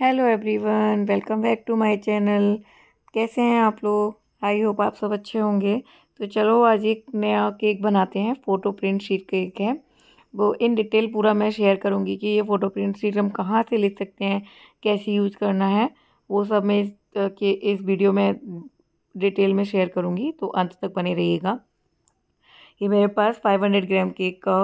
hello everyone welcome back to my channel कैसे हैं आप लोग आई होप आप सब अच्छे होंगे तो चलो आज एक नया केक बनाते हैं फ़ोटो प्रिंट शीट केक है वो इन डिटेल पूरा मैं शेयर करूंगी कि ये फ़ोटो प्रिंट शीट हम कहाँ से ले सकते हैं कैसे यूज़ करना है वो सब मैं इस के इस वीडियो में डिटेल में शेयर करूँगी तो अंत तक बने रहिएगा ये मेरे पास फाइव हंड्रेड ग्राम केक का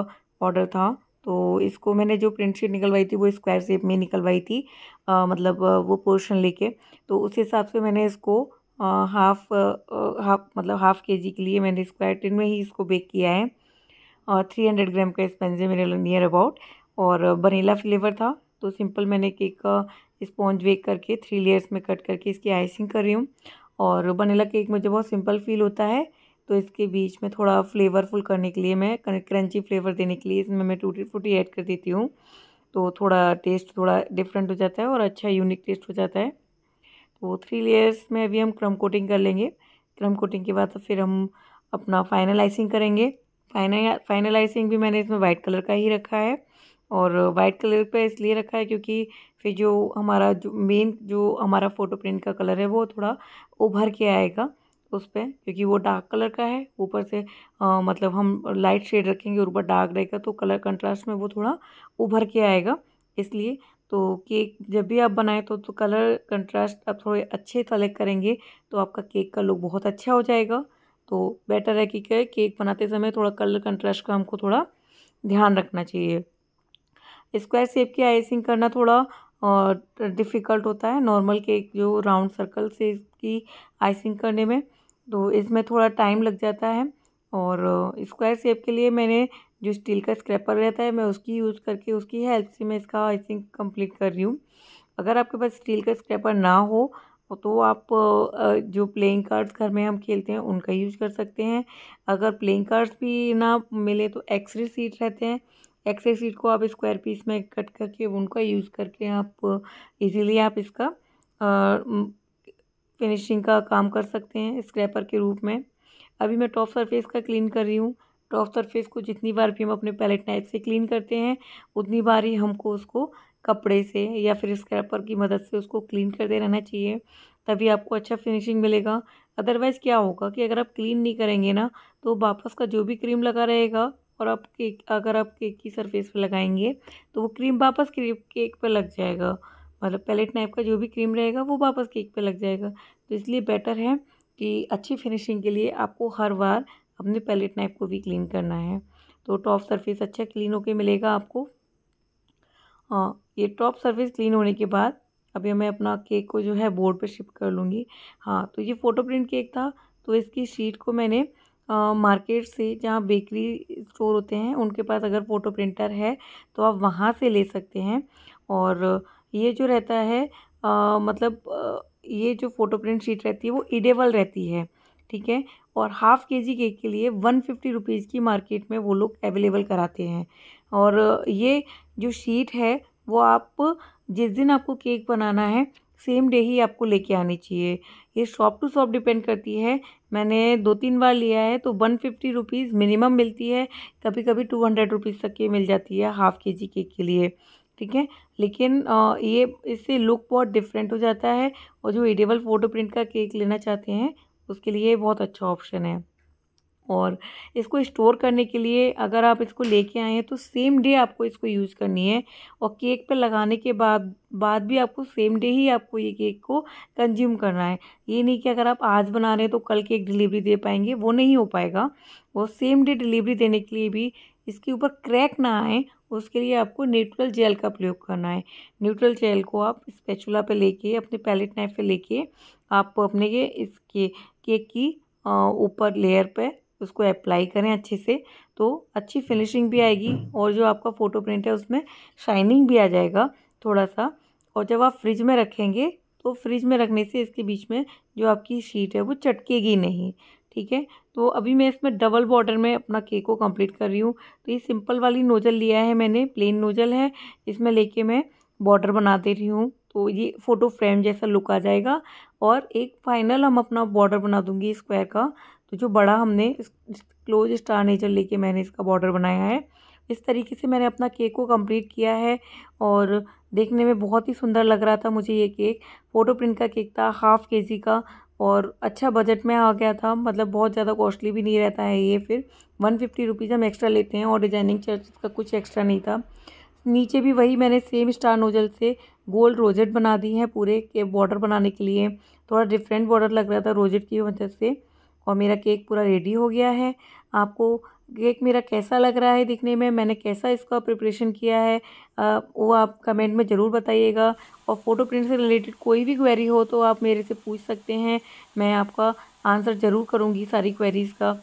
ऑर्डर था तो इसको मैंने जो प्रिंट शीट निकलवाई थी वो स्क्वायर शेप में निकलवाई थी आ, मतलब वो पोर्शन लेके तो उस हिसाब से मैंने इसको आ, हाफ आ, हाफ मतलब हाफ के जी के लिए मैंने स्क्वायर टिन में ही इसको बेक किया है और थ्री हंड्रेड ग्राम का स्पंज है मेरे नियर अबाउट और वनीला फ्लेवर था तो सिंपल मैंने केक स्पॉन्ज बेक करके थ्री लेयर्स में कट करके इसकी आइसिंग कर रही हूँ और वनीला केक मुझे बहुत सिंपल फील होता है तो इसके बीच में थोड़ा फ्लेवरफुल करने के लिए मैं क्रंची फ्लेवर देने के लिए इसमें मैं टूटी फूटी ऐड कर देती हूँ तो थोड़ा टेस्ट थोड़ा डिफरेंट हो जाता है और अच्छा यूनिक टेस्ट हो जाता है तो थ्री लेयर्स में अभी हम क्रम कोटिंग कर लेंगे क्रम कोटिंग के बाद तो फिर हम अपना फाइनलाइसिंग करेंगे फाइनल फाइनलाइसिंग भी मैंने इसमें वाइट कलर का ही रखा है और वाइट कलर पे इसलिए रखा है क्योंकि फिर जो हमारा जो मेन जो हमारा फ़ोटो प्रिंट का कलर है वो थोड़ा उभर के आएगा उस पर क्योंकि वो डार्क कलर का है ऊपर से आ, मतलब हम लाइट शेड रखेंगे और ऊपर डार्क रहेगा तो कलर कंट्रास्ट में वो थोड़ा उभर के आएगा इसलिए तो केक जब भी आप बनाएं तो, तो कलर कंट्रास्ट आप थोड़े अच्छे सेलेक्ट करेंगे तो आपका केक का लुक बहुत अच्छा हो जाएगा तो बेटर है कि क्या केक बनाते समय थोड़ा कलर कंट्रास्ट का हमको थोड़ा ध्यान रखना चाहिए स्क्वायर शेप की आइसिंग करना थोड़ा और डिफ़िकल्ट होता है नॉर्मल केक जो राउंड सर्कल से इसकी आइसिंग करने में तो इसमें थोड़ा टाइम लग जाता है और स्क्वायर शेप के लिए मैंने जो स्टील का स्क्रैपर रहता है मैं उसकी यूज़ करके उसकी हेल्प से मैं इसका आई थिंक कंप्लीट कर रही हूँ अगर आपके पास स्टील का स्क्रैपर ना हो तो आप जो प्लेइंग कार्ड्स घर में हम खेलते हैं उनका यूज कर सकते हैं अगर प्लेइंग कार्ड्स भी ना मिले तो एक्सरे सीट रहते हैं एक्सरे सीट को आप स्क्वायर पीस में कट करके उनका यूज़ करके आप इजीली आप इसका फिनिशिंग का काम कर सकते हैं स्क्रैपर के रूप में अभी मैं टॉप सरफेस का क्लीन कर रही हूँ टॉप सरफेस को जितनी बार भी हम अपने पैलेट नाइफ से क्लीन करते हैं उतनी बार ही हमको उसको कपड़े से या फिर स्क्रैपर की मदद से उसको क्लीन करते रहना चाहिए तभी आपको अच्छा फिनिशिंग मिलेगा अदरवाइज़ क्या होगा कि अगर आप क्लीन नहीं करेंगे ना तो वापस का जो भी क्रीम लगा रहेगा और आप केक अगर आप केक की सरफेस पर लगाएंगे तो वो क्रीम वापस क्रीम केक पर लग जाएगा मतलब पैलेट नाइफ का जो भी क्रीम रहेगा वो वापस केक पे लग जाएगा तो इसलिए बेटर है कि अच्छी फिनिशिंग के लिए आपको हर बार अपने पैलेट नाइफ को भी क्लीन करना है तो टॉप सरफेस अच्छा क्लीन होके मिलेगा आपको आ, हाँ, ये टॉप सरफेस क्लीन होने के बाद अभी मैं अपना केक को जो है बोर्ड पे शिफ्ट कर लूँगी हाँ तो ये फ़ोटो प्रिंट केक था तो इसकी शीट को मैंने आ, मार्केट से जहाँ बेकरी स्टोर होते हैं उनके पास अगर फ़ोटो प्रिंटर है तो आप वहाँ से ले सकते हैं और ये जो रहता है आ, मतलब ये जो फ़ोटो प्रिंट शीट रहती है वो इडेबल रहती है ठीक है और हाफ़ के जी केक के लिए वन फिफ्टी रुपीज़ की मार्केट में वो लोग अवेलेबल कराते हैं और ये जो शीट है वो आप जिस दिन आपको केक बनाना है सेम डे ही आपको लेके आनी चाहिए ये शॉप टू शॉप डिपेंड करती है मैंने दो तीन बार लिया है तो वन फिफ्टी रुपीज़ मिनिमम मिलती है कभी कभी टू हंड्रेड रुपीज़ तक ये मिल जाती है हाफ़ के जी केक के लिए ठीक है लेकिन ये इससे लुक बहुत डिफरेंट हो जाता है और जो एडेबल फ़ोटो प्रिंट का केक लेना चाहते हैं उसके लिए बहुत अच्छा ऑप्शन है और इसको स्टोर करने के लिए अगर आप इसको लेके आए हैं तो सेम डे आपको इसको यूज़ करनी है और केक पर लगाने के बाद बाद भी आपको सेम डे ही आपको ये केक को कंज्यूम करना है ये नहीं कि अगर आप आज बना रहे हैं तो कल केक डिलीवरी दे पाएंगे वो नहीं हो पाएगा वो सेम डे डिलीवरी देने के लिए भी इसके ऊपर क्रैक ना आए उसके लिए आपको न्यूट्रल जेल का प्रयोग करना है न्यूट्रल जेल को आप स्पेचुला पे लेके अपने पैलेट नाइफ पे लेके आप अपने ये इसके केक की ऊपर लेयर पे उसको अप्लाई करें अच्छे से तो अच्छी फिनिशिंग भी आएगी और जो आपका फ़ोटो प्रिंट है उसमें शाइनिंग भी आ जाएगा थोड़ा सा और जब आप फ्रिज में रखेंगे तो फ्रिज में रखने से इसके बीच में जो आपकी शीट है वो चटकेगी नहीं ठीक है तो अभी मैं इसमें डबल बॉर्डर में अपना केक को कंप्लीट कर रही हूँ तो ये सिंपल वाली नोज़ल लिया है मैंने प्लेन नोज़ल है इसमें लेके मैं बॉर्डर बना दे रही हूँ तो ये फ़ोटो फ्रेम जैसा लुक आ जाएगा और एक फाइनल हम अपना बॉर्डर बना दूँगी स्क्वायर का तो जो बड़ा हमने क्लोज स्टार नेचर लेके मैंने इसका बॉर्डर बनाया है इस तरीके से मैंने अपना केक को कंप्लीट किया है और देखने में बहुत ही सुंदर लग रहा था मुझे ये केक फ़ोटो प्रिंट का केक था हाफ़ के जी का और अच्छा बजट में आ गया था मतलब बहुत ज़्यादा कॉस्टली भी नहीं रहता है ये फिर वन फिफ्टी रुपीज़ हम एक्स्ट्रा लेते हैं और डिजाइनिंग चार्जेस का कुछ एक्स्ट्रा नहीं था नीचे भी वही मैंने सेम स्टार नोजल से गोल्ड रोजेट बना दी है पूरे के बॉर्डर बनाने के लिए थोड़ा डिफरेंट बॉर्डर लग रहा था रोजेट की वजह से और मेरा केक पूरा रेडी हो गया है आपको केक मेरा कैसा लग रहा है दिखने में मैंने कैसा इसका प्रिपरेशन किया है आ, वो आप कमेंट में ज़रूर बताइएगा और फ़ोटो प्रिंट से रिलेटेड कोई भी क्वेरी हो तो आप मेरे से पूछ सकते हैं मैं आपका आंसर ज़रूर करूँगी सारी क्वेरीज़ का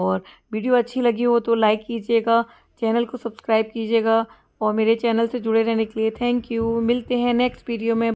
और वीडियो अच्छी लगी हो तो लाइक कीजिएगा चैनल को सब्सक्राइब कीजिएगा और मेरे चैनल से जुड़े रहने के लिए थैंक यू मिलते हैं नेक्स्ट वीडियो में